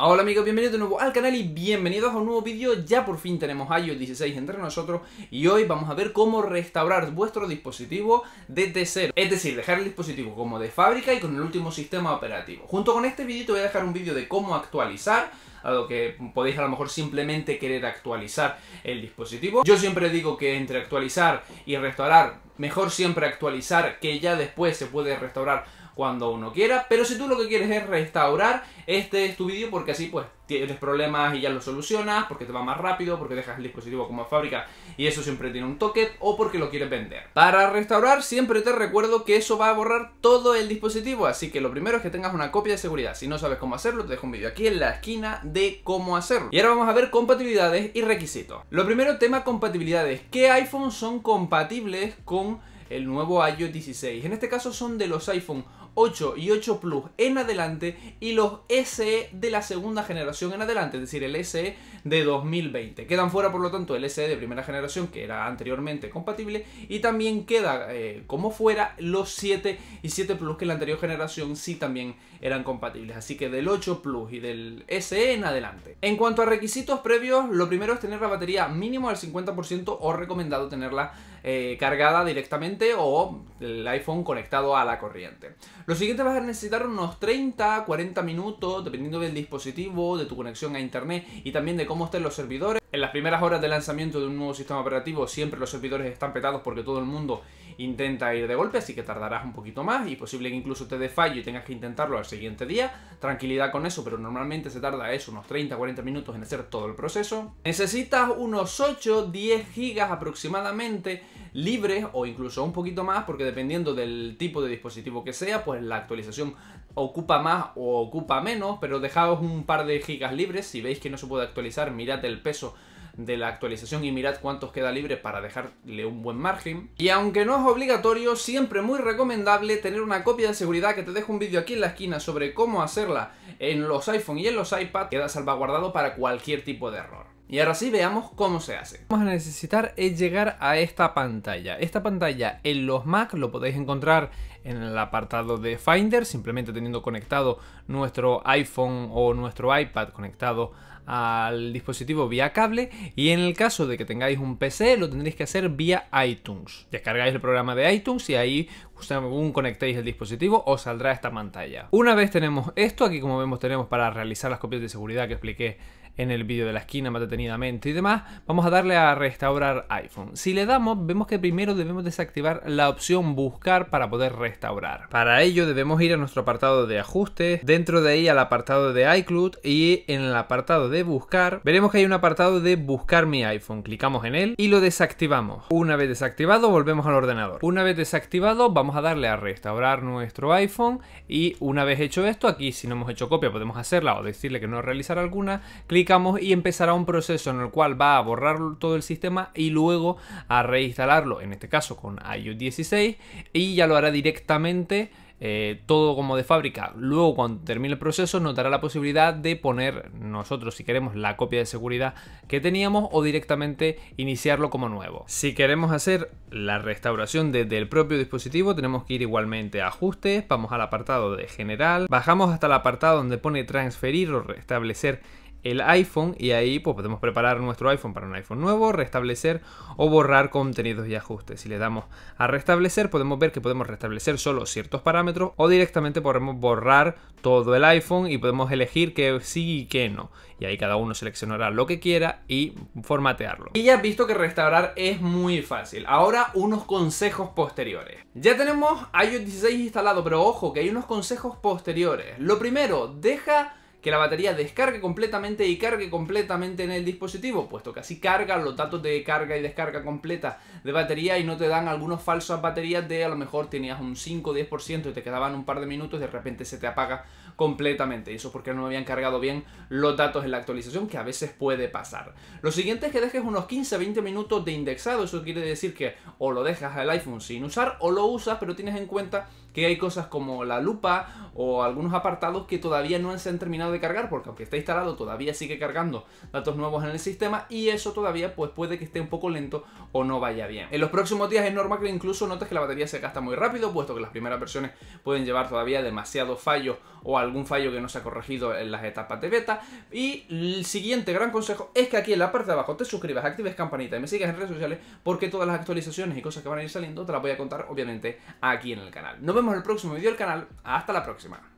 Hola amigos, bienvenidos de nuevo al canal y bienvenidos a un nuevo vídeo. Ya por fin tenemos iOS 16 entre nosotros y hoy vamos a ver cómo restaurar vuestro dispositivo desde cero. Es decir, dejar el dispositivo como de fábrica y con el último sistema operativo. Junto con este vídeo te voy a dejar un vídeo de cómo actualizar a lo que podéis a lo mejor simplemente querer actualizar el dispositivo. Yo siempre digo que entre actualizar y restaurar, mejor siempre actualizar, que ya después se puede restaurar cuando uno quiera. Pero si tú lo que quieres es restaurar, este es tu vídeo porque así pues tienes problemas y ya lo solucionas, porque te va más rápido, porque dejas el dispositivo como fábrica y eso siempre tiene un toque o porque lo quieres vender. Para restaurar siempre te recuerdo que eso va a borrar todo el dispositivo, así que lo primero es que tengas una copia de seguridad. Si no sabes cómo hacerlo, te dejo un vídeo aquí en la esquina de cómo hacerlo. Y ahora vamos a ver compatibilidades y requisitos. Lo primero, tema compatibilidades. ¿Qué iPhones son compatibles con el nuevo iOS 16? En este caso son de los iPhone 8 y 8 Plus en adelante y los SE de la segunda generación en adelante, es decir, el SE de 2020. Quedan fuera, por lo tanto, el SE de primera generación que era anteriormente compatible y también queda eh, como fuera los 7 y 7 Plus que en la anterior generación sí también eran compatibles. Así que del 8 Plus y del SE en adelante. En cuanto a requisitos previos, lo primero es tener la batería mínimo al 50% o recomendado tenerla eh, cargada directamente o el iPhone conectado a la corriente. Lo siguiente vas a necesitar unos 30, 40 minutos, dependiendo del dispositivo, de tu conexión a internet y también de cómo estén los servidores. En las primeras horas de lanzamiento de un nuevo sistema operativo siempre los servidores están petados porque todo el mundo intenta ir de golpe, así que tardarás un poquito más y posible que incluso te dé fallo y tengas que intentarlo al siguiente día. Tranquilidad con eso, pero normalmente se tarda eso, unos 30-40 minutos en hacer todo el proceso. Necesitas unos 8-10 gigas aproximadamente libres o incluso un poquito más porque dependiendo del tipo de dispositivo que sea, pues la actualización ocupa más o ocupa menos, pero dejaos un par de gigas libres, si veis que no se puede actualizar, mirad el peso de la actualización y mirad cuántos queda libre para dejarle un buen margen. Y aunque no es obligatorio, siempre muy recomendable tener una copia de seguridad que te dejo un vídeo aquí en la esquina sobre cómo hacerla en los iPhone y en los iPad, queda salvaguardado para cualquier tipo de error. Y ahora sí veamos cómo se hace. Vamos a necesitar es eh, llegar a esta pantalla. Esta pantalla en los Mac lo podéis encontrar en el apartado de Finder, simplemente teniendo conectado nuestro iPhone o nuestro iPad conectado al dispositivo vía cable y en el caso de que tengáis un PC lo tendréis que hacer vía iTunes. Descargáis el programa de iTunes y ahí según conectéis el dispositivo os saldrá esta pantalla. Una vez tenemos esto, aquí como vemos tenemos para realizar las copias de seguridad que expliqué en el vídeo de la esquina más detenidamente y demás, vamos a darle a restaurar iPhone. Si le damos, vemos que primero debemos desactivar la opción buscar para poder restaurar. Para ello debemos ir a nuestro apartado de ajustes, dentro de ahí al apartado de iCloud y en el apartado de buscar, veremos que hay un apartado de buscar mi iPhone. Clicamos en él y lo desactivamos. Una vez desactivado, volvemos al ordenador. Una vez desactivado, vamos a darle a restaurar nuestro iPhone y una vez hecho esto, aquí si no hemos hecho copia podemos hacerla o decirle que no realizar alguna, clic y empezará un proceso en el cual va a borrar todo el sistema y luego a reinstalarlo, en este caso con iOS 16 y ya lo hará directamente eh, todo como de fábrica. Luego, cuando termine el proceso, nos dará la posibilidad de poner nosotros, si queremos, la copia de seguridad que teníamos o directamente iniciarlo como nuevo. Si queremos hacer la restauración desde el propio dispositivo, tenemos que ir igualmente a ajustes, vamos al apartado de general, bajamos hasta el apartado donde pone transferir o restablecer el iPhone y ahí pues, podemos preparar nuestro iPhone para un iPhone nuevo, restablecer o borrar contenidos y ajustes. Si le damos a restablecer podemos ver que podemos restablecer solo ciertos parámetros o directamente podemos borrar todo el iPhone y podemos elegir que sí y que no. Y ahí cada uno seleccionará lo que quiera y formatearlo. Y ya has visto que restaurar es muy fácil. Ahora unos consejos posteriores. Ya tenemos iOS 16 instalado, pero ojo que hay unos consejos posteriores. Lo primero, deja que la batería descargue completamente y cargue completamente en el dispositivo, puesto que así cargan los datos de carga y descarga completa de batería y no te dan algunos falsos baterías de a lo mejor tenías un 5 o 10% y te quedaban un par de minutos y de repente se te apaga completamente. Y eso porque no habían cargado bien los datos en la actualización, que a veces puede pasar. Lo siguiente es que dejes unos 15-20 minutos de indexado, eso quiere decir que o lo dejas al iPhone sin usar o lo usas, pero tienes en cuenta que hay cosas como la lupa o algunos apartados que todavía no se han terminado de cargar, porque aunque está instalado todavía sigue cargando datos nuevos en el sistema y eso todavía pues puede que esté un poco lento o no vaya bien. En los próximos días es normal que incluso notes que la batería se gasta muy rápido, puesto que las primeras versiones pueden llevar todavía demasiados fallos o algún fallo que no se ha corregido en las etapas de beta. Y el siguiente gran consejo es que aquí en la parte de abajo te suscribas, actives campanita y me sigas en redes sociales porque todas las actualizaciones y cosas que van a ir saliendo te las voy a contar obviamente aquí en el canal. Nos vemos en el próximo vídeo del canal. Hasta la próxima.